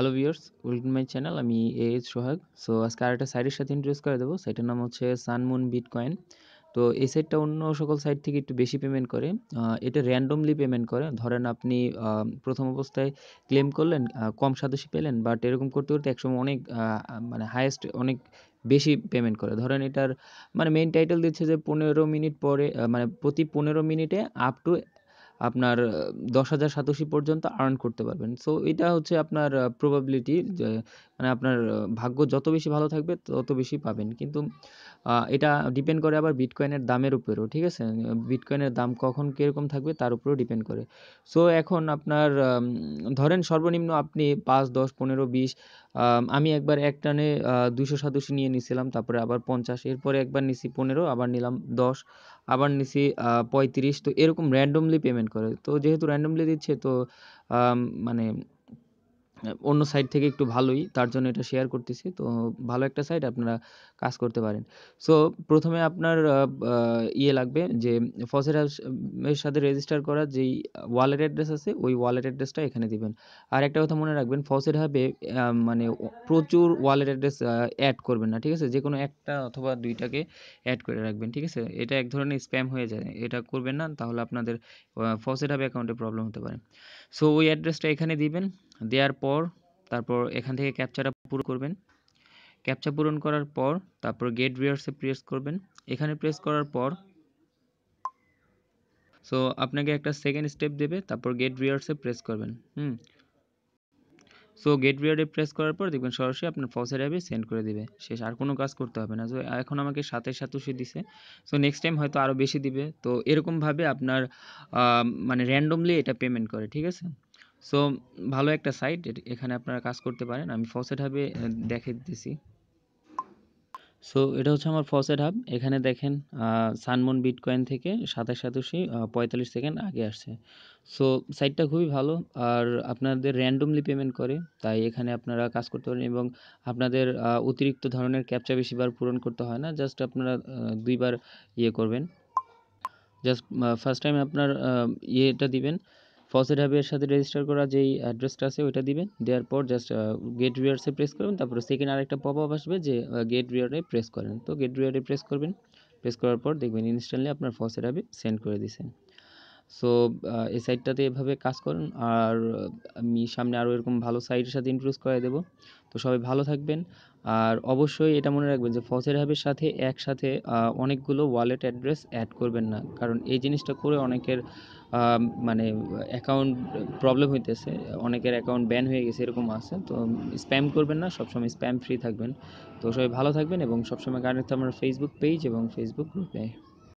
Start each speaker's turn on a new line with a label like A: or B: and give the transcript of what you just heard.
A: hello viewers welcome my channel আমি A H Sohag so আজকে আরেকটা সাইটের সাথে ইন্ট্রোডিউস করে দেবো সাইটের নাম হচ্ছে সানমুন বিটকয়েন তো এই সাইটটা অন্য সকল সাইট থেকে একটু বেশি পেমেন্ট করে এটা র্যান্ডমলি পেমেন্ট করে ধরেন আপনি প্রথম অবস্থায় ক্লেম করলেন কম সাদস্যী পেলেন বাট এরকম করতে করতে একসময় অনেক মানে হায়েস্ট অনেক বেশি পেমেন্ট করে ধরেন এটার মানে মেইন টাইটেল দিচ্ছে যে পনেরো মিনিট পরে মানে প্রতি পনেরো মিনিটে আপ টু আপনার দশ হাজার সাতোশি পর্যন্ত আর্ন করতে পারবেন সো এটা হচ্ছে আপনার প্রবাবিলিটি মানে আপনার ভাগ্য যত বেশি ভালো থাকবে তত বেশি পাবেন কিন্তু এটা ডিপেন্ড করে আবার বিটকয়েনের দামের উপরেও ঠিক আছে বিটকয়েনের দাম কখন কীরকম থাকবে তার উপরেও ডিপেন্ড করে সো এখন আপনার ধরেন সর্বনিম্ন আপনি পাঁচ দশ পনেরো বিশ আমি একবার এক টানে দুশো সাতাশি নিয়ে নিছিলাম তারপরে আবার পঞ্চাশ এরপরে একবার নিছি পনেরো আবার নিলাম দশ আবার নিছি পঁয়ত্রিশ তো এরকম র্যান্ডমলি পেমেন্ট করে তো যেহেতু র্যান্ডমলি দিচ্ছে তো মানে অন্য সাইট থেকে একটু ভালোই তার জন্য এটা শেয়ার করতেছি তো ভালো একটা সাইট আপনারা কাজ করতে পারেন সো প্রথমে আপনার ইয়ে লাগবে যে ফসের এর সাথে রেজিস্টার করা যেই ওয়ালেট অ্যাড্রেস আছে ওই ওয়ালেট অ্যাড্রেসটা এখানে দিবেন আর একটা কথা মনে রাখবেন ফসেট হাবে মানে প্রচুর ওয়ালেট অ্যাড্রেস অ্যাড করবেন না ঠিক আছে যে কোনো একটা অথবা দুইটাকে অ্যাড করে রাখবেন ঠিক আছে এটা এক ধরনের স্প্যাম হয়ে যায় এটা করবেন না তাহলে আপনাদের ফসেট হাবে অ্যাকাউন্টে প্রবলেম হতে পারে সো ওই অ্যাড্রেসটা এখানে দিবেন দেওয়ার পর তারপর এখান থেকে ক্যাপচাটা পুরো করবেন ক্যাপচা পূরণ করার পর তারপর গেট রিয়ার্সে প্রেস করবেন এখানে প্রেস করার পর সো আপনাকে একটা সেকেন্ড স্টেপ দেবে তারপর গেট রিয়ার্সে প্রেস করবেন হুম সো গেট ভিউয়ারে প্রেস করার পর দেখবেন সরাসরি আপনার ফসের অ্যাপে সেন্ড করে দিবে শেষ আর কোনো কাজ করতে হবে না সো এখন আমাকে সাথে সাতুশে দিছে সো নেক্সট টাইম হয়তো আরও বেশি দিবে তো এরকমভাবে আপনার মানে র্যান্ডমলি এটা পেমেন্ট করে ঠিক আছে সো ভালো একটা সাইট এখানে আপনারা কাজ করতে পারেন আমি ফসেট হাবে দেখে দিতেছি সো এটা হচ্ছে আমার ফসেট হাব এখানে দেখেন সানমন বিটকয়েন থেকে সাতাশ সাতাশি পঁয়তাল্লিশ সেকেন্ড আগে আসছে সো সাইটটা খুবই ভালো আর আপনাদের র্যান্ডমলি পেমেন্ট করে তাই এখানে আপনারা কাজ করতে পারেন এবং আপনাদের অতিরিক্ত ধরনের ক্যাপচা বেশিবার পূরণ করতে হয় না জাস্ট আপনারা দুইবার ইয়ে করবেন জাস্ট ফার্স্ট টাইম আপনার ইয়েটা দিবেন ফসেট হাবের সাথে রেজিস্টার করা যেই অ্যাড্রেসটা আছে ওইটা দিবেন দেওয়ার পর জাস্ট গেট রিওয়ার্ডসে প্রেস করবেন তারপর সেকেন্ড আরেকটা পপ আপ আসবে যে গেট রিওয়ার্ডে প্রেস করেন তো গেট রিওয়ার্ডে প্রেস করবেন প্রেস করার পর দেখবেন ইনস্ট্যান্টলি আপনার ফসেট হাবে সেন্ড করে দিয়েছেন সো এই সাইটটাতে এভাবে কাজ করুন আর আমি সামনে আরও এরকম ভালো সাইটের সাথে ইন্ট্রোডিউস করে দেবো তো সবাই ভালো থাকবেন আর অবশ্যই এটা মনে রাখবেন যে ফসের হ্যাবের সাথে একসাথে অনেকগুলো ওয়ালেট অ্যাড্রেস অ্যাড করবেন না কারণ এই জিনিসটা করে অনেকের মানে অ্যাকাউন্ট প্রবলেম হইতেছে অনেকের অ্যাকাউন্ট ব্যান হয়ে গেছে এরকম আছে তো স্প্যাম করবেন না সবসময় স্প্যাম ফ্রি থাকবেন তো সবাই ভালো থাকবেন এবং সবসময় কানেক্ট আমার ফেসবুক পেজ এবং ফেসবুক গ্রুপে